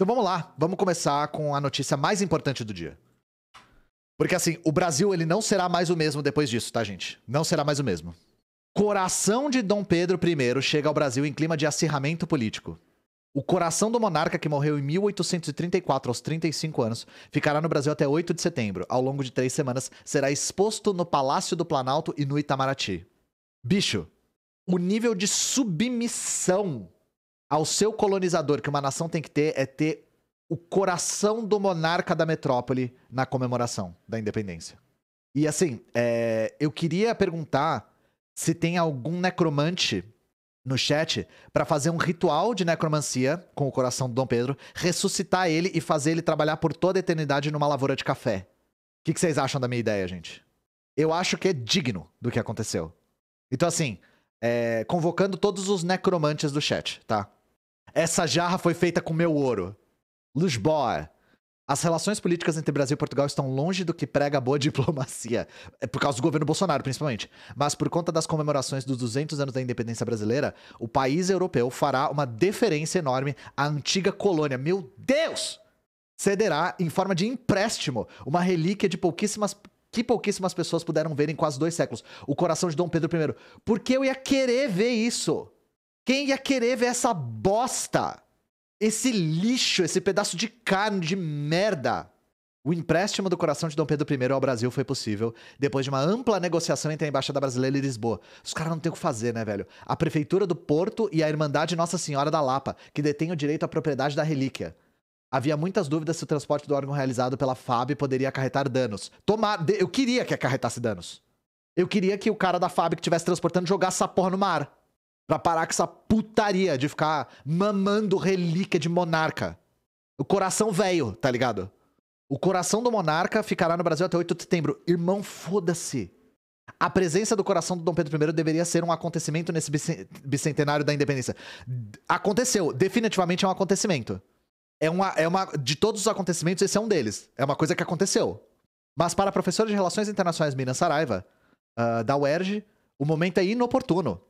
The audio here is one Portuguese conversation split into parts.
Então vamos lá, vamos começar com a notícia mais importante do dia. Porque assim, o Brasil ele não será mais o mesmo depois disso, tá, gente? Não será mais o mesmo. Coração de Dom Pedro I chega ao Brasil em clima de acirramento político. O coração do monarca, que morreu em 1834, aos 35 anos, ficará no Brasil até 8 de setembro. Ao longo de três semanas, será exposto no Palácio do Planalto e no Itamaraty. Bicho, o nível de submissão ao seu colonizador que uma nação tem que ter é ter o coração do monarca da metrópole na comemoração da independência. E assim, é, eu queria perguntar se tem algum necromante no chat para fazer um ritual de necromancia com o coração do Dom Pedro, ressuscitar ele e fazer ele trabalhar por toda a eternidade numa lavoura de café. O que, que vocês acham da minha ideia, gente? Eu acho que é digno do que aconteceu. Então, assim, é, convocando todos os necromantes do chat, tá? Essa jarra foi feita com meu ouro. Lisboa. As relações políticas entre Brasil e Portugal estão longe do que prega a boa diplomacia. É por causa do governo Bolsonaro, principalmente. Mas por conta das comemorações dos 200 anos da independência brasileira, o país europeu fará uma deferência enorme à antiga colônia. Meu Deus! Cederá, em forma de empréstimo, uma relíquia de pouquíssimas que pouquíssimas pessoas puderam ver em quase dois séculos. O coração de Dom Pedro I. Por que eu ia querer ver isso? Quem ia querer ver essa bosta? Esse lixo, esse pedaço de carne de merda. O empréstimo do coração de Dom Pedro I ao Brasil foi possível depois de uma ampla negociação entre a Embaixada Brasileira e Lisboa. Os caras não têm o que fazer, né, velho? A Prefeitura do Porto e a Irmandade Nossa Senhora da Lapa, que detém o direito à propriedade da relíquia. Havia muitas dúvidas se o transporte do órgão realizado pela FAB poderia acarretar danos. Tomar, eu queria que acarretasse danos. Eu queria que o cara da FAB que estivesse transportando jogasse essa porra no mar. Pra parar com essa putaria de ficar mamando relíquia de monarca. O coração velho, tá ligado? O coração do monarca ficará no Brasil até 8 de setembro. Irmão, foda-se. A presença do coração do Dom Pedro I deveria ser um acontecimento nesse bicentenário da independência. Aconteceu, definitivamente é um acontecimento. É uma, é uma. De todos os acontecimentos, esse é um deles. É uma coisa que aconteceu. Mas para a professora de Relações Internacionais Miriam Saraiva, uh, da UERJ, o momento é inoportuno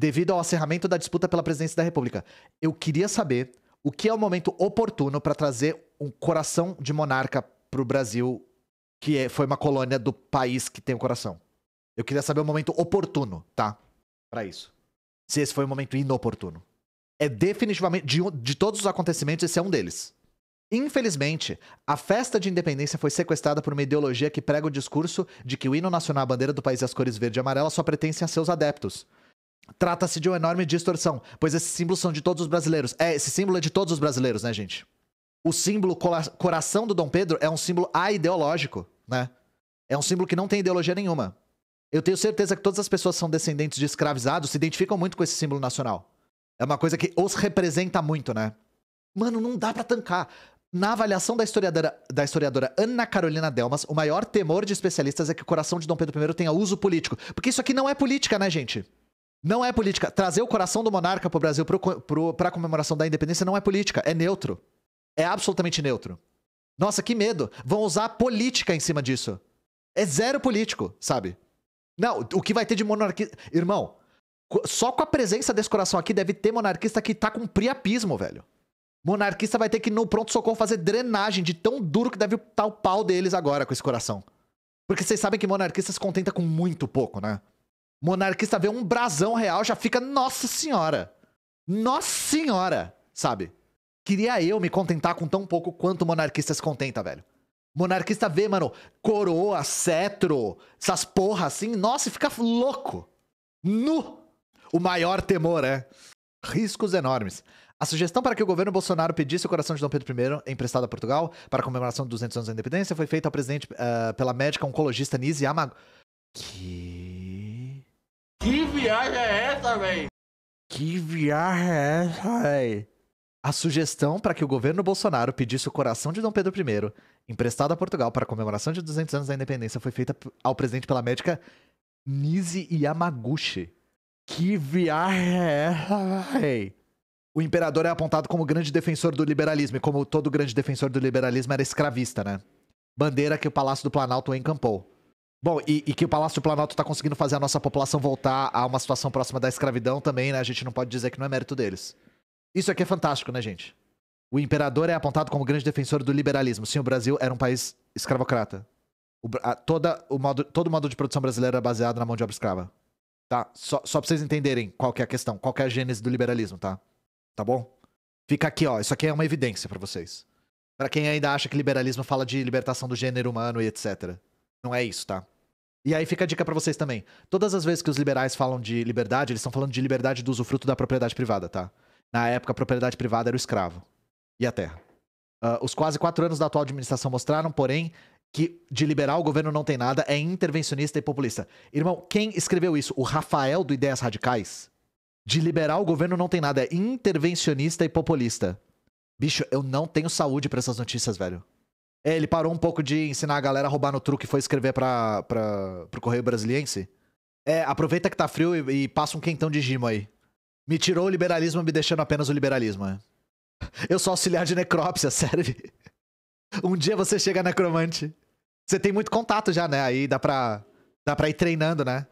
devido ao acerramento da disputa pela presidência da República. Eu queria saber o que é o momento oportuno para trazer um coração de monarca para o Brasil, que é, foi uma colônia do país que tem o um coração. Eu queria saber o momento oportuno, tá? Para isso. Se esse foi um momento inoportuno. É definitivamente, de, de todos os acontecimentos, esse é um deles. Infelizmente, a festa de independência foi sequestrada por uma ideologia que prega o discurso de que o hino nacional, a bandeira do país e as cores verde e amarela só pertencem a seus adeptos, Trata-se de uma enorme distorção, pois esses símbolos são de todos os brasileiros. É, esse símbolo é de todos os brasileiros, né, gente? O símbolo coração do Dom Pedro é um símbolo ideológico, né? É um símbolo que não tem ideologia nenhuma. Eu tenho certeza que todas as pessoas que são descendentes de escravizados se identificam muito com esse símbolo nacional. É uma coisa que os representa muito, né? Mano, não dá para tancar. Na avaliação da historiadora, da historiadora Ana Carolina Delmas, o maior temor de especialistas é que o coração de Dom Pedro I tenha uso político. Porque isso aqui não é política, né, gente? Não é política. Trazer o coração do monarca para o Brasil para a comemoração da independência não é política, é neutro. É absolutamente neutro. Nossa, que medo. Vão usar política em cima disso. É zero político, sabe? Não, o que vai ter de monarquista. Irmão, só com a presença desse coração aqui deve ter monarquista que tá com priapismo, velho. Monarquista vai ter que no pronto-socorro fazer drenagem de tão duro que deve estar tá o pau deles agora com esse coração. Porque vocês sabem que monarquista se contenta com muito pouco, né? Monarquista vê um brasão real, já fica, nossa senhora! Nossa senhora! Sabe? Queria eu me contentar com tão pouco quanto o monarquista se contenta, velho. Monarquista vê, mano, coroa, cetro, essas porra assim, nossa, e fica louco. Nu! O maior temor é. Riscos enormes. A sugestão para que o governo Bolsonaro pedisse o coração de Dom Pedro I emprestado a Portugal para a comemoração dos 200 anos da independência foi feita ao presidente uh, pela médica oncologista Nise Yamaguchi. Que viagem é essa, velho? Que viagem é essa, velho? A sugestão para que o governo Bolsonaro pedisse o coração de Dom Pedro I, emprestado a Portugal para a comemoração de 200 anos da independência, foi feita ao presidente pela médica Nise Yamaguchi. Que viagem é essa, véi? O imperador é apontado como grande defensor do liberalismo, e como todo grande defensor do liberalismo era escravista, né? Bandeira que o Palácio do Planalto encampou. Bom, e, e, que o Palácio Planalto está conseguindo fazer a nossa população voltar a uma situação próxima da escravidão também, né? A gente não pode dizer que não é mérito deles. Isso aqui é fantástico, né, gente? O imperador é apontado como grande defensor do liberalismo. Sim, o Brasil era um país escravocrata. O, a, toda, o modo, todo o modo de produção brasileira era baseado na mão de obra escrava. Tá? Só, só pra vocês entenderem qual é a questão, qual é a gênese do liberalismo, tá? Tá bom? Fica aqui, ó. Isso aqui é uma evidência para vocês. para quem ainda acha que liberalismo fala de libertação do gênero humano e etc. Não é isso, tá? E aí fica a dica para vocês também. Todas as vezes que os liberais falam de liberdade, eles estão falando de liberdade do usufruto da propriedade privada, tá? Na época, a propriedade privada era o escravo e a terra. Uh, os quase quatro anos da atual administração mostraram, porém, que de liberal o governo não tem nada, é intervencionista e populista. Irmão, quem escreveu isso? O Rafael do Ideias Radicais? De liberal o governo não tem nada, é intervencionista e populista. Bicho, eu não tenho saúde para essas notícias, velho. É, ele parou um pouco de ensinar a galera a roubar no truque e foi escrever pra, pra, pro Correio Brasiliense. É, aproveita que tá frio e, e passa um quentão de gimo aí. Me tirou o liberalismo, me deixando apenas o liberalismo. É. Eu sou auxiliar de necrópsia, serve. Um dia você chega necromante. Você tem muito contato já, né? Aí dá pra, dá pra ir treinando, né?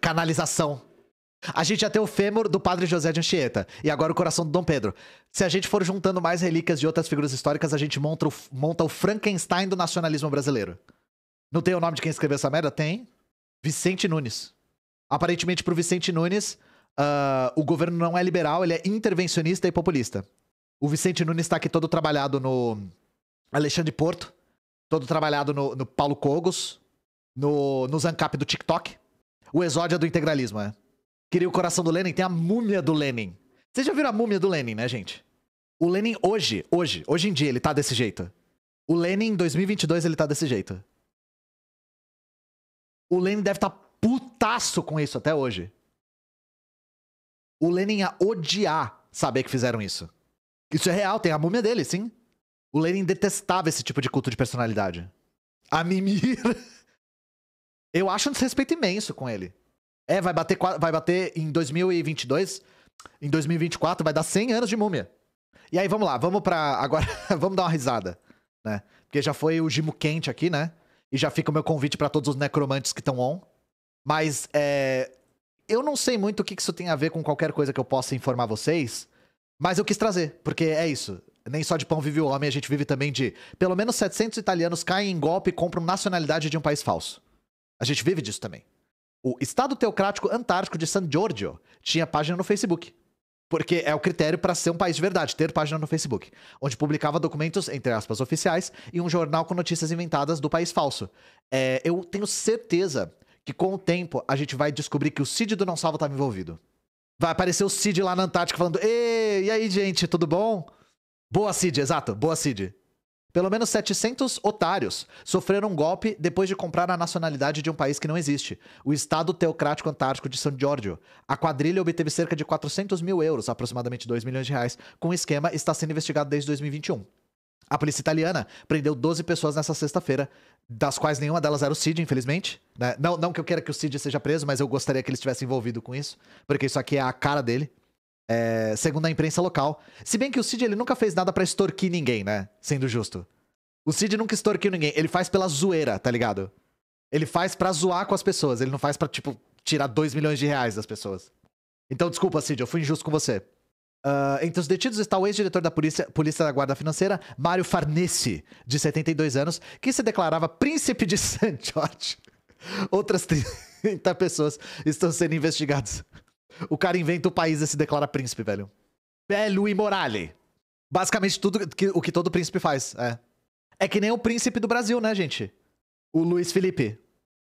Canalização. A gente já tem o fêmur do padre José de Anchieta e agora o coração do Dom Pedro. Se a gente for juntando mais relíquias de outras figuras históricas, a gente monta o, monta o Frankenstein do nacionalismo brasileiro. Não tem o nome de quem escreveu essa merda? Tem. Vicente Nunes. Aparentemente, pro Vicente Nunes, uh, o governo não é liberal, ele é intervencionista e populista. O Vicente Nunes tá aqui todo trabalhado no Alexandre Porto, todo trabalhado no, no Paulo Cogos, no, no Zancap do TikTok. O exódio é do integralismo, é queria o coração do Lenin, tem a múmia do Lenin. Vocês já viram a múmia do Lenin, né, gente? O Lenin hoje, hoje, hoje em dia, ele tá desse jeito. O Lenin em 2022, ele tá desse jeito. O Lenin deve estar tá putaço com isso até hoje. O Lenin ia odiar saber que fizeram isso. Isso é real, tem a múmia dele, sim. O Lenin detestava esse tipo de culto de personalidade. A Mimir. Eu acho um desrespeito imenso com ele. É, vai bater, vai bater em 2022. Em 2024 vai dar 100 anos de múmia. E aí, vamos lá, vamos pra. Agora, vamos dar uma risada, né? Porque já foi o Gimo quente aqui, né? E já fica o meu convite para todos os necromantes que estão on. Mas, é. Eu não sei muito o que isso tem a ver com qualquer coisa que eu possa informar vocês. Mas eu quis trazer, porque é isso. Nem só de pão vive o homem, a gente vive também de. Pelo menos 700 italianos caem em golpe e compram nacionalidade de um país falso. A gente vive disso também. O Estado Teocrático Antártico de San Giorgio tinha página no Facebook. Porque é o critério para ser um país de verdade, ter página no Facebook, onde publicava documentos, entre aspas, oficiais, e um jornal com notícias inventadas do país falso. É, eu tenho certeza que com o tempo a gente vai descobrir que o Cid do Não Salva estava envolvido. Vai aparecer o Cid lá na Antártica falando: e aí, gente, tudo bom? Boa, Cid, exato, boa, Cid. Pelo menos 700 otários sofreram um golpe depois de comprar a nacionalidade de um país que não existe, o Estado Teocrático Antártico de São Giorgio. A quadrilha obteve cerca de 400 mil euros, aproximadamente 2 milhões de reais, com o esquema está sendo investigado desde 2021. A polícia italiana prendeu 12 pessoas nessa sexta-feira, das quais nenhuma delas era o Cid, infelizmente. Né? Não, não que eu queira que o Cid seja preso, mas eu gostaria que ele estivesse envolvido com isso, porque isso aqui é a cara dele é, segundo a imprensa local. Se bem que o Cid ele nunca fez nada para extorquir ninguém, né? Sendo justo. O Cid nunca extorquiu ninguém. Ele faz pela zoeira, tá ligado? Ele faz pra zoar com as pessoas. Ele não faz pra, tipo, tirar 2 milhões de reais das pessoas. Então, desculpa, Cid, eu fui injusto com você. Uh, entre os detidos está o ex-diretor da polícia, polícia da Guarda Financeira, Mário Farnese, de 72 anos, que se declarava príncipe de San Jorge. Outras 30 pessoas estão sendo investigadas. O cara inventa o país e se declara príncipe, velho. Velho morale, Basicamente tudo que, o que todo príncipe faz, é. É que nem o príncipe do Brasil, né, gente? O Luiz Felipe.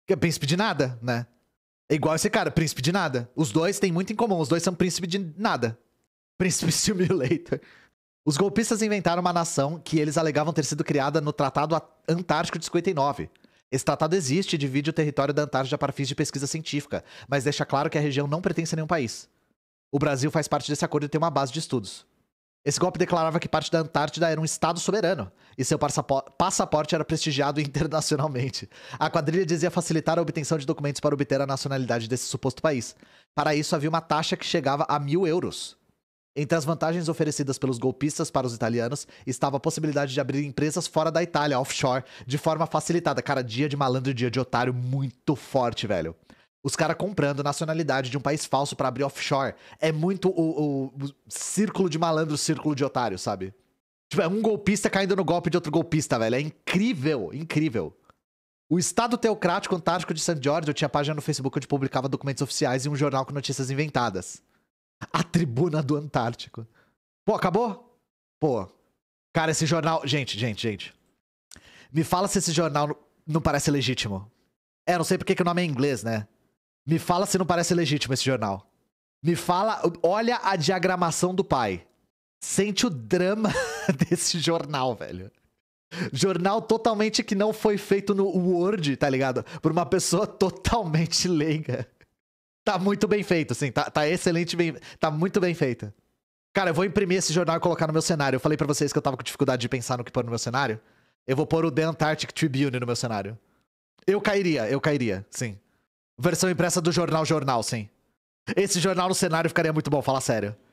Que é príncipe de nada, né? É igual esse cara, príncipe de nada. Os dois têm muito em comum, os dois são príncipe de nada. Príncipe Simulator. Os golpistas inventaram uma nação que eles alegavam ter sido criada no Tratado Antártico de 59. Esse tratado existe e divide o território da Antártida para fins de pesquisa científica, mas deixa claro que a região não pertence a nenhum país. O Brasil faz parte desse acordo e tem uma base de estudos. Esse golpe declarava que parte da Antártida era um estado soberano e seu passaporte era prestigiado internacionalmente. A quadrilha dizia facilitar a obtenção de documentos para obter a nacionalidade desse suposto país. Para isso, havia uma taxa que chegava a mil euros. Entre as vantagens oferecidas pelos golpistas para os italianos estava a possibilidade de abrir empresas fora da Itália, offshore, de forma facilitada. Cara, dia de malandro e dia de otário muito forte, velho. Os caras comprando nacionalidade de um país falso para abrir offshore. É muito o, o, o, círculo de malandro, círculo de otário, sabe? Tipo, é um golpista caindo no golpe de outro golpista, velho. É incrível, incrível. O Estado Teocrático Antártico de San Giorgio tinha página no Facebook onde publicava documentos oficiais e um jornal com notícias inventadas a tribuna do Antártico. Pô, acabou? Pô, cara, esse jornal. Gente, gente, gente. Me fala se esse jornal não parece legítimo. É, não sei porque que o nome é em inglês, né? Me fala se não parece legítimo esse jornal. Me fala, olha a diagramação do pai. Sente o drama desse jornal, velho. Jornal totalmente que não foi feito no Word, tá ligado? Por uma pessoa totalmente leiga. Tá muito bem feito, sim, Tá, tá excelente, bem, tá muito bem feito. Cara, eu vou imprimir esse jornal e colocar no meu cenário. Eu falei para vocês que eu tava com dificuldade de pensar no que pôr no meu cenário. Eu vou pôr o The Antarctic Tribune no meu cenário. Eu cairia, eu cairia, sim. Versão impressa do jornal Jornal, sim. Esse jornal no cenário ficaria muito bom, fala sério.